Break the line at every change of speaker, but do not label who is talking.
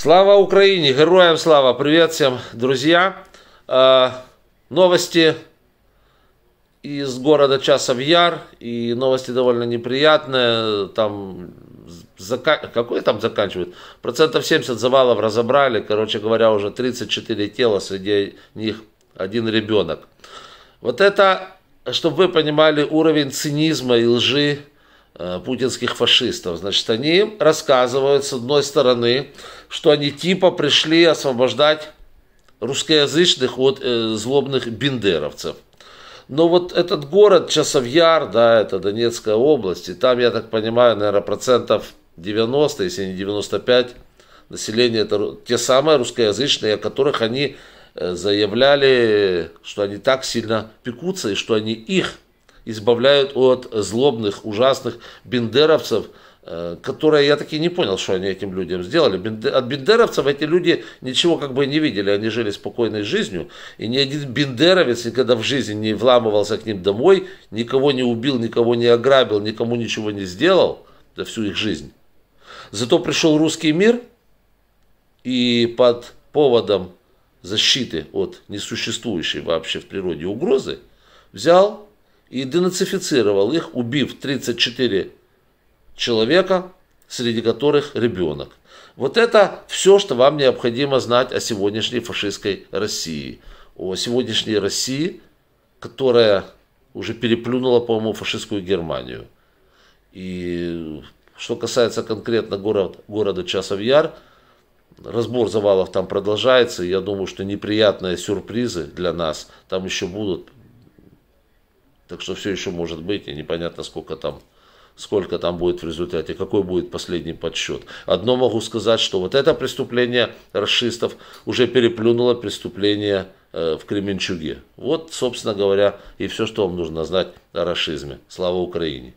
Слава Украине, героям слава, привет всем, друзья. Э, новости из города Часов Яр, и новости довольно неприятные, там, зака... какой там заканчивают, процентов 70 завалов разобрали, короче говоря, уже 34 тела, среди них один ребенок. Вот это, чтобы вы понимали уровень цинизма и лжи, Э, путинских фашистов. Значит, они рассказывают, с одной стороны, что они типа пришли освобождать русскоязычных от э, злобных бендеровцев. Но вот этот город Часовьяр, да, это Донецкая область, и там, я так понимаю, наверное, процентов 90, если не 95, населения это те самые русскоязычные, о которых они э, заявляли, что они так сильно пекутся и что они их избавляют от злобных, ужасных бендеровцев, э, которые я таки не понял, что они этим людям сделали. От бендеровцев эти люди ничего как бы не видели, они жили спокойной жизнью, и ни один бендеровец никогда в жизни не вламывался к ним домой, никого не убил, никого не ограбил, никому ничего не сделал за всю их жизнь. Зато пришел русский мир, и под поводом защиты от несуществующей вообще в природе угрозы взял и денацифицировал их, убив 34 человека, среди которых ребенок. Вот это все, что вам необходимо знать о сегодняшней фашистской России. О сегодняшней России, которая уже переплюнула, по-моему, фашистскую Германию. И что касается конкретно город, города Часовьяр, разбор завалов там продолжается. я думаю, что неприятные сюрпризы для нас там еще будут так что все еще может быть, и непонятно, сколько там, сколько там будет в результате, какой будет последний подсчет. Одно могу сказать, что вот это преступление расистов уже переплюнуло преступление э, в Кременчуге. Вот, собственно говоря, и все, что вам нужно знать о расизме. Слава Украине!